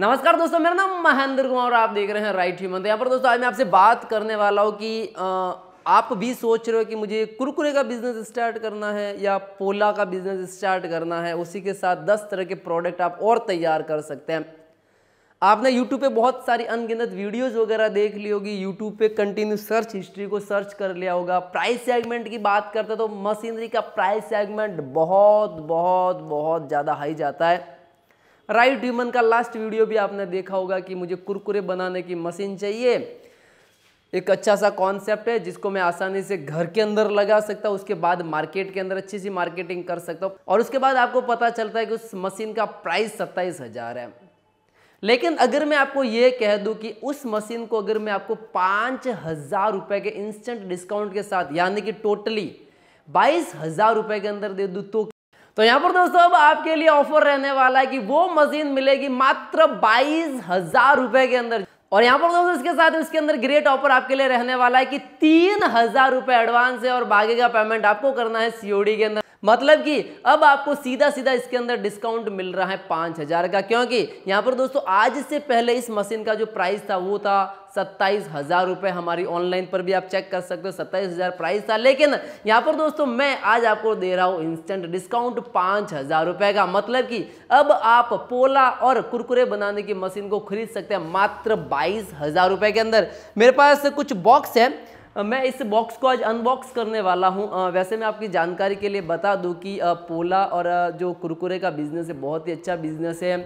नमस्कार दोस्तों मेरा नाम महेंद्र कुमार और आप देख रहे हैं राइट ह्यूमन तो यहाँ पर दोस्तों आज मैं आपसे बात करने वाला हूँ कि आप भी सोच रहे हो कि मुझे कुरकुरे का बिजनेस स्टार्ट करना है या पोला का बिजनेस स्टार्ट करना है उसी के साथ दस तरह के प्रोडक्ट आप और तैयार कर सकते हैं आपने यूट्यूब पे बहुत सारी अनगिनत वीडियोज वगैरह देख ली होगी यूट्यूब पे कंटिन्यू सर्च हिस्ट्री को सर्च कर लिया होगा प्राइस सेगमेंट की बात करते तो मशीनरी का प्राइस सेगमेंट बहुत बहुत बहुत ज़्यादा हाई जाता है राइट ह्यूमन का लास्ट वीडियो भी आपने देखा होगा कि मुझे कुरकुरे बनाने की मशीन चाहिए एक अच्छा सा कॉन्सेप्ट है जिसको मैं आसानी से घर के अंदर लगा सकता हूँ उसके बाद मार्केट के अंदर अच्छी सी मार्केटिंग कर सकता हूँ और उसके बाद आपको पता चलता है कि उस मशीन का प्राइस सत्ताईस हज़ार है लेकिन अगर मैं आपको ये कह दूँ कि उस मशीन को अगर मैं आपको पाँच हज़ार रुपये के इंस्टेंट डिस्काउंट के साथ यानी कि टोटली बाईस हज़ार रुपये के अंदर दे दूँ तो तो यहाँ पर दोस्तों अब आपके लिए ऑफर रहने वाला है कि वो मशीन मिलेगी मात्र बाईस हजार रुपए के अंदर और यहाँ पर दोस्तों इसके साथ इसके अंदर ग्रेट ऑफर आपके लिए रहने वाला है कि तीन हजार रुपए एडवांस है और बाकी का पेमेंट आपको करना है सीओडी के अंदर मतलब कि अब आपको सीधा सीधा इसके अंदर डिस्काउंट मिल रहा है पाँच हज़ार का क्योंकि यहाँ पर दोस्तों आज से पहले इस मशीन का जो प्राइस था वो था सत्ताईस हज़ार रुपये हमारी ऑनलाइन पर भी आप चेक कर सकते हो सत्ताईस हज़ार प्राइस था लेकिन यहाँ पर दोस्तों मैं आज आपको दे रहा हूँ इंस्टेंट डिस्काउंट पाँच हज़ार रुपये का मतलब कि अब आप पोला और कुरकुरे बनाने की मशीन को खरीद सकते हैं मात्र बाईस हज़ार रुपये के अंदर मेरे पास कुछ बॉक्स है मैं इस बॉक्स को आज अनबॉक्स करने वाला हूँ वैसे मैं आपकी जानकारी के लिए बता दूँ कि पोला और जो कुरकुरे का बिज़नेस है बहुत ही अच्छा बिज़नेस है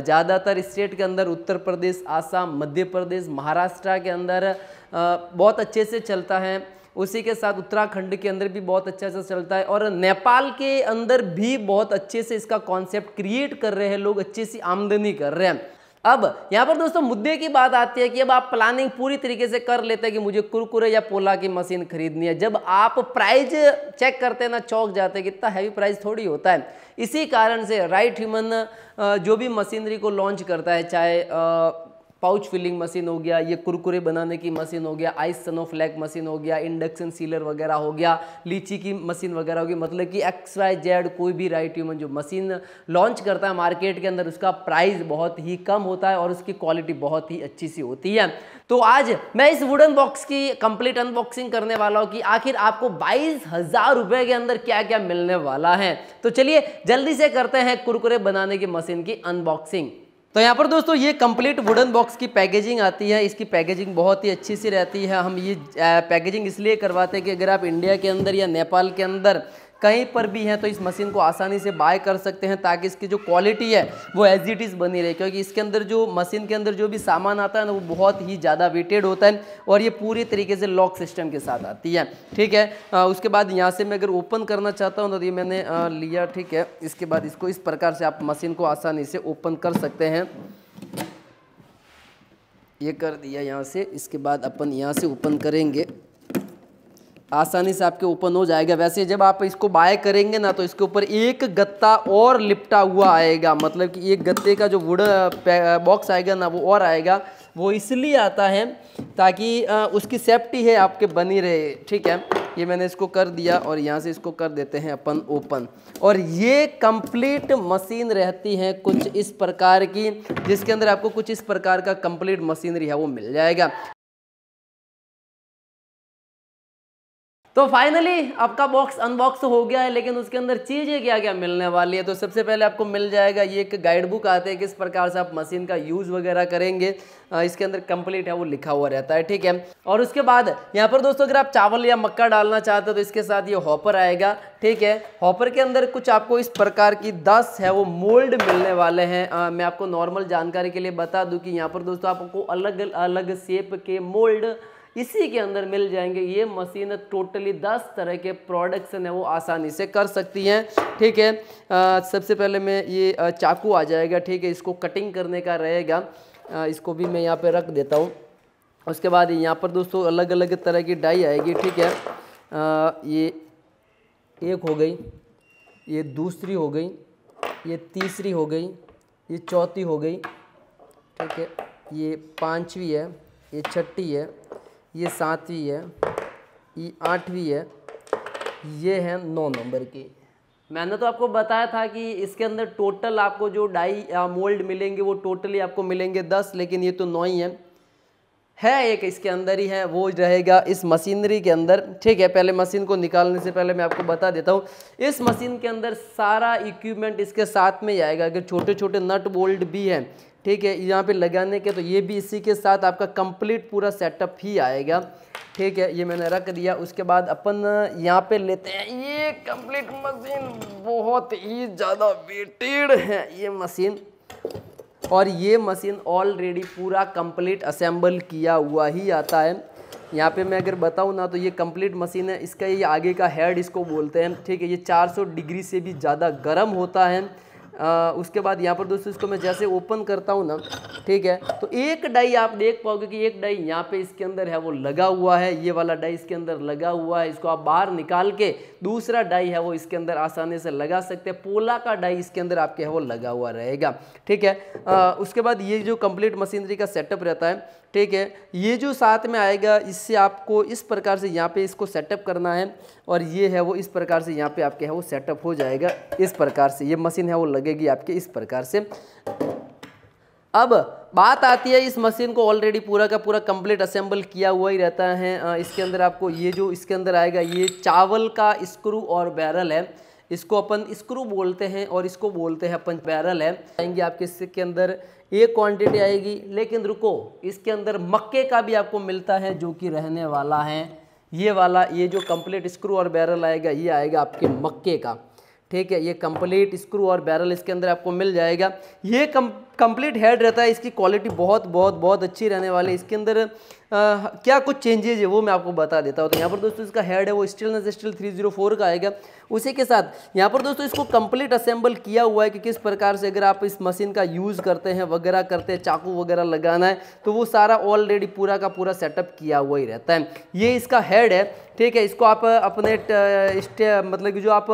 ज़्यादातर स्टेट के अंदर उत्तर प्रदेश आसाम मध्य प्रदेश महाराष्ट्र के अंदर बहुत अच्छे से चलता है उसी के साथ उत्तराखंड के अंदर भी बहुत अच्छा से चलता है और नेपाल के अंदर भी बहुत अच्छे से इसका कॉन्सेप्ट क्रिएट कर रहे हैं लोग अच्छे सी आमदनी कर रहे हैं अब यहाँ पर दोस्तों मुद्दे की बात आती है कि अब आप प्लानिंग पूरी तरीके से कर लेते हैं कि मुझे कुरकुरे या पोला की मशीन खरीदनी है जब आप प्राइज चेक करते हैं ना चौक जाते हैं कितना हैवी प्राइस थोड़ी होता है इसी कारण से राइट ह्यूमन जो भी मशीनरी को लॉन्च करता है चाहे पाउच फिलिंग मशीन हो गया ये कुरकुरे बनाने की मशीन हो गया आइस सनोफ्लैक मशीन हो गया इंडक्शन सीलर वगैरह हो गया लीची की मशीन वगैरह होगी मतलब कि एक्स वाई जेड कोई भी राइट ह्यूमन जो मशीन लॉन्च करता है मार्केट के अंदर उसका प्राइस बहुत ही कम होता है और उसकी क्वालिटी बहुत ही अच्छी सी होती है तो आज मैं इस वुडन बॉक्स की कंप्लीट अनबॉक्सिंग करने वाला हूँ कि आखिर आपको बाईस हजार रुपए के अंदर क्या क्या मिलने वाला है तो चलिए जल्दी से करते हैं कुरकुरे बनाने की मशीन की अनबॉक्सिंग तो यहाँ पर दोस्तों ये कंप्लीट वुडन बॉक्स की पैकेजिंग आती है इसकी पैकेजिंग बहुत ही अच्छी सी रहती है हम ये पैकेजिंग इसलिए करवाते हैं कि अगर आप इंडिया के अंदर या नेपाल के अंदर कहीं पर भी हैं तो इस मशीन को आसानी से बाय कर सकते हैं ताकि इसकी जो क्वालिटी है वो एज इट इज़ बनी रहे क्योंकि इसके अंदर जो मशीन के अंदर जो भी सामान आता है ना वो बहुत ही ज़्यादा वेटेड होता है और ये पूरी तरीके से लॉक सिस्टम के साथ आती है ठीक है आ, उसके बाद यहाँ से मैं अगर ओपन करना चाहता हूँ तो ये मैंने आ, लिया ठीक है इसके बाद इसको इस प्रकार से आप मशीन को आसानी से ओपन कर सकते हैं ये कर दिया यहाँ से इसके बाद अपन यहाँ से ओपन करेंगे आसानी से आपके ओपन हो जाएगा वैसे जब आप इसको बाय करेंगे ना तो इसके ऊपर एक गत्ता और लिपटा हुआ आएगा मतलब कि एक गत्ते का जो वुड बॉक्स आएगा ना वो और आएगा वो इसलिए आता है ताकि उसकी सेफ्टी है आपके बनी रहे ठीक है ये मैंने इसको कर दिया और यहाँ से इसको कर देते हैं अपन ओपन और ये कंप्लीट मशीन रहती है कुछ इस प्रकार की जिसके अंदर आपको कुछ इस प्रकार का कंप्लीट मशीनरी है वो मिल जाएगा तो फाइनली आपका बॉक्स अनबॉक्स हो गया है लेकिन उसके अंदर चीज़ें क्या क्या मिलने वाली है तो सबसे पहले आपको मिल जाएगा ये एक गाइड बुक आते हैं किस प्रकार से आप मशीन का यूज़ वगैरह करेंगे इसके अंदर कंप्लीट है वो लिखा हुआ रहता है ठीक है और उसके बाद यहाँ पर दोस्तों अगर आप चावल या मक्का डालना चाहते हो तो इसके साथ ये हॉपर आएगा ठीक है हॉपर के अंदर कुछ आपको इस प्रकार की दस है वो मोल्ड मिलने वाले हैं मैं आपको नॉर्मल जानकारी के लिए बता दूँ कि यहाँ पर दोस्तों आपको अलग अलग शेप के मोल्ड इसी के अंदर मिल जाएंगे ये मशीन टोटली दस तरह के प्रोडक्शन है वो आसानी से कर सकती हैं ठीक है सबसे पहले मैं ये चाकू आ जाएगा ठीक है इसको कटिंग करने का रहेगा इसको भी मैं यहाँ पे रख देता हूँ उसके बाद यहाँ पर दोस्तों अलग अलग तरह की डाई आएगी ठीक है आ, ये एक हो गई ये दूसरी हो गई ये तीसरी हो गई ये चौथी हो गई ठीक है ये पाँचवीं है ये छठी है ये सातवीं है ये आठवीं है ये है नौ नंबर की मैंने तो आपको बताया था कि इसके अंदर टोटल आपको जो डाई मोल्ड मिलेंगे वो टोटली आपको मिलेंगे दस लेकिन ये तो नौ ही है है एक इसके अंदर ही है वो रहेगा इस मशीनरी के अंदर ठीक है पहले मशीन को निकालने से पहले मैं आपको बता देता हूँ इस मशीन के अंदर सारा इक्विपमेंट इसके साथ में ही आएगा अगर छोटे छोटे नट बोल्ट भी हैं ठीक है यहाँ पे लगाने के तो ये भी इसी के साथ आपका कंप्लीट पूरा सेटअप ही आएगा ठीक है ये मैंने रख दिया उसके बाद अपन यहाँ पे लेते हैं ये कंप्लीट मशीन बहुत ही ज़्यादा वेटेड है ये मशीन और ये मशीन ऑलरेडी पूरा कंप्लीट असेंबल किया हुआ ही आता है यहाँ पे मैं अगर बताऊँ ना तो ये कंप्लीट मशीन है इसका ये आगे का हेड इसको बोलते हैं ठीक है ये 400 डिग्री से भी ज़्यादा गर्म होता है आ, उसके बाद यहाँ पर दोस्तों इसको मैं जैसे ओपन करता हूँ ना ठीक है तो एक डाई आप देख पाओगे कि एक डाई यहाँ पे इसके अंदर है वो लगा हुआ है ये वाला डाई इसके अंदर लगा हुआ है इसको आप बाहर निकाल के दूसरा डाई है वो इसके अंदर आसानी से लगा सकते हैं पोला का डाई इसके अंदर आपके है वो लगा हुआ रहेगा ठीक है आ, उसके बाद ये जो कंप्लीट मशीनरी का सेटअप रहता है ठीक है ये जो साथ में आएगा इससे आपको इस प्रकार से यहाँ पे इसको सेटअप करना है और ये है वो इस प्रकार से यहाँ पे आपके है वो सेटअप हो जाएगा इस प्रकार से ये मशीन है वो लगेगी आपके इस प्रकार से अब बात आती है इस मशीन को ऑलरेडी पूरा का पूरा कंप्लीट असेंबल किया हुआ ही रहता है इसके अंदर आपको ये जो इसके अंदर आएगा ये चावल का स्क्रू और बैरल है इसको अपन स्क्रू बोलते हैं और इसको बोलते हैं अपन बैरल है आएंगे आपके इसके अंदर एक क्वांटिटी आएगी लेकिन रुको इसके अंदर मक्के का भी आपको मिलता है जो कि रहने वाला है ये वाला ये जो कंप्लीट स्क्रू और बैरल आएगा ये आएगा आपके मक्के का ठीक है ये कंप्लीट स्क्रू और बैरल इसके अंदर आपको मिल जाएगा ये कम कंप्लीट हेड रहता है इसकी क्वालिटी बहुत बहुत बहुत अच्छी रहने वाली है इसके अंदर क्या कुछ चेंजेज है वो मैं आपको बता देता हूँ तो यहाँ पर दोस्तों इसका हेड है वो stainless steel three zero four का आएगा उसी के साथ यहाँ पर दोस्तों इसको कंप्लीट असेंबल किया हुआ है कि किस प्रकार से अगर आप इस मशीन का यूज़ करते हैं वगैरह करते हैं चाकू वगैरह लगाना है तो वो सारा ऑलरेडी पूरा का पूरा सेटअप किया हुआ ही रहता है ये इसका हेड है ठीक है इसको आप अपने मतलब कि जो आप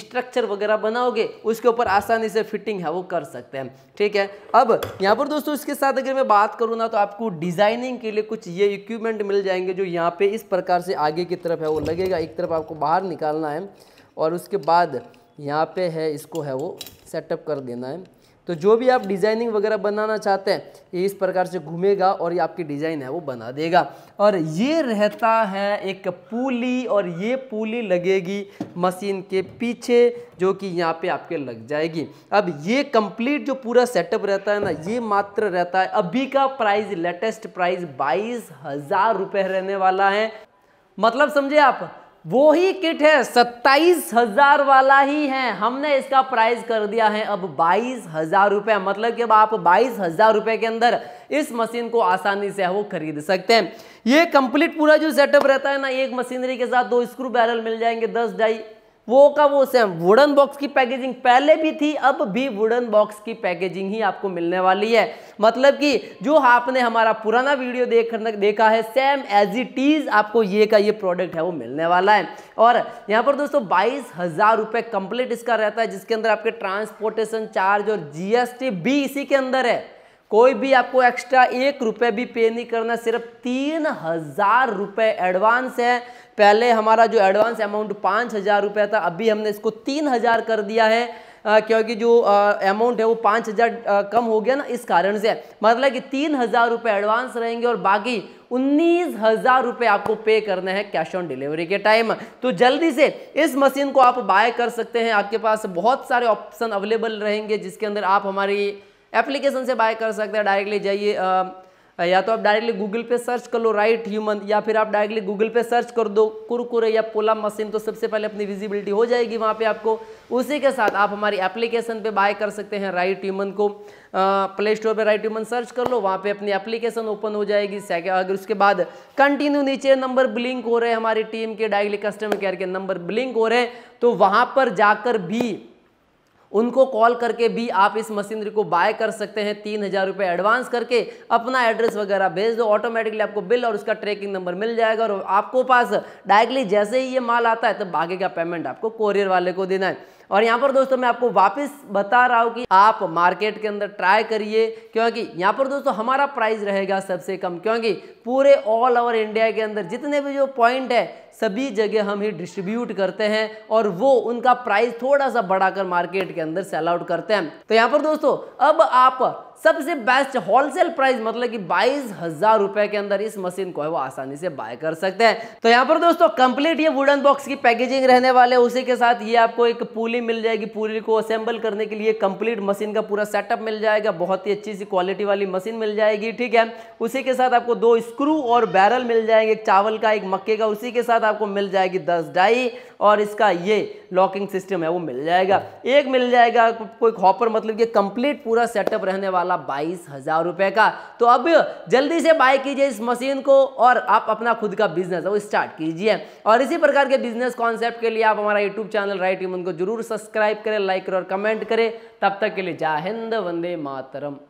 स्ट्रक्चर वगैरह बनाओगे उसके ऊपर आसानी से फिटिंग है वो कर सकते हैं ठीक है अब यहाँ पर दोस्तों इसके साथ अगर मैं बात करूँ ना तो आपको डिज़ाइनिंग के लिए कुछ ये इक्विपमेंट मिल जाएंगे जो यहाँ पे इस प्रकार से आगे की तरफ है वो लगेगा एक तरफ आपको बाहर निकालना है और उसके बाद यहाँ पे है इसको है वो सेटअप कर देना है तो जो भी आप डिज़ाइनिंग वगैरह बनाना चाहते हैं ये इस प्रकार से घूमेगा और ये आपकी डिज़ाइन है वो बना देगा और ये रहता है एक पुली और ये पुली लगेगी मशीन के पीछे जो कि यहाँ पे आपके लग जाएगी अब ये कंप्लीट जो पूरा सेटअप रहता है ना ये मात्र रहता है अभी का प्राइस लेटेस्ट प्राइस बाईस हज़ार रुपये रहने वाला है मतलब समझे आप वो ही किट है सत्ताईस हजार वाला ही है हमने इसका प्राइस कर दिया है अब बाईस हजार रुपए मतलब कि अब आप बाईस हजार रुपए के अंदर इस मशीन को आसानी से वो खरीद सकते हैं ये कंप्लीट पूरा जो सेटअप रहता है ना एक मशीनरी के साथ दो स्क्रू बैरल मिल जाएंगे दस डाई वो का वो सेम वुडन बॉक्स की पैकेजिंग पहले भी थी अब भी वुडन बॉक्स की पैकेजिंग ही आपको मिलने वाली है मतलब कि जो आपने हमारा पुराना वीडियो देख देखा है सेम एज इट इज़ आपको ये का ये प्रोडक्ट है वो मिलने वाला है और यहाँ पर दोस्तों बाईस हज़ार रुपये कंप्लीट इसका रहता है जिसके अंदर आपके ट्रांसपोर्टेशन चार्ज और जीएसटी भी इसी के अंदर है कोई भी आपको एक्स्ट्रा एक रुपये भी पे नहीं करना सिर्फ तीन हज़ार रुपये एडवांस है पहले हमारा जो एडवांस अमाउंट पाँच हज़ार रुपये था अभी हमने इसको तीन हज़ार कर दिया है आ, क्योंकि जो अमाउंट है वो पाँच हज़ार कम हो गया ना इस कारण से मतलब कि तीन हज़ार रुपये एडवांस रहेंगे और बाकी उन्नीस हज़ार रुपये आपको पे करने हैं कैश ऑन डिलीवरी के टाइम तो जल्दी से इस मशीन को आप बाय कर सकते हैं आपके पास बहुत सारे ऑप्शन अवेलेबल रहेंगे जिसके अंदर आप हमारी एप्लीकेशन से बाय कर सकते हैं डायरेक्टली जाइए या तो आप डायरेक्टली गूगल पे सर्च कर लो राइट ह्यूमन या फिर आप डायरेक्टली गूगल पे सर्च कर दो कुरकुरे या पोला मशीन तो सबसे पहले अपनी विजिबिलिटी हो जाएगी वहाँ पे आपको उसी के साथ आप हमारी एप्लीकेशन पे बाय कर सकते हैं राइट ह्यूमन को प्ले स्टोर पे राइट ह्यूमन सर्च कर लो वहाँ पे अपनी एप्लीकेशन ओपन हो जाएगी अगर उसके बाद कंटिन्यू नीचे नंबर ब्लिंक हो रहे हैं हमारी टीम के डायरेक्टली कस्टमर केयर के नंबर ब्लिंक हो रहे हैं तो वहाँ पर जाकर भी उनको कॉल करके भी आप इस मशीनरी को बाय कर सकते हैं तीन हज़ार रुपये एडवांस करके अपना एड्रेस वगैरह भेज दो ऑटोमेटिकली आपको बिल और उसका ट्रैकिंग नंबर मिल जाएगा और आपको पास डायरेक्टली जैसे ही ये माल आता है तो आगे का पेमेंट आपको कोरियर वाले को देना है और यहाँ पर दोस्तों मैं आपको वापस बता रहा हूँ कि आप मार्केट के अंदर ट्राई करिए क्योंकि यहाँ पर दोस्तों हमारा प्राइस रहेगा सबसे कम क्योंकि पूरे ऑल ओवर इंडिया के अंदर जितने भी जो पॉइंट है सभी जगह हम ही डिस्ट्रीब्यूट करते हैं और वो उनका प्राइस थोड़ा सा बढ़ाकर मार्केट के अंदर सेल आउट करते हैं तो यहाँ पर दोस्तों अब आप सबसे बेस्ट होलसेल प्राइस मतलब कि बाईस हजार रुपए के अंदर इस मशीन को है वो आसानी से बाय कर सकते हैं तो यहाँ पर दोस्तों कंप्लीट ये वुडन बॉक्स की पैकेजिंग रहने वाले उसी के साथ ये आपको एक पुली मिल जाएगी पुली को असेंबल करने के लिए कंप्लीट मशीन का पूरा सेटअप मिल जाएगा बहुत ही अच्छी सी क्वालिटी वाली मशीन मिल जाएगी ठीक है उसी के साथ आपको दो स्क्रू और बैरल मिल जाएंगे एक चावल का एक मक्के का उसी के साथ आपको मिल जाएगी दस डाई और इसका ये लॉकिंग सिस्टम है वो मिल जाएगा एक मिल जाएगा कोई हॉपर मतलब ये कंप्लीट पूरा सेटअप रहने वाला वाला बाईस हजार रुपए का तो अब जल्दी से बाय कीजिए इस मशीन को और आप अपना खुद का बिजनेस वो स्टार्ट कीजिए और इसी प्रकार के बिजनेस कॉन्सेप्ट के लिए आप हमारा यूट्यूब चैनल राइट को जरूर सब्सक्राइब करें लाइक करें और कमेंट करें तब तक के लिए जय हिंद वंदे मातरम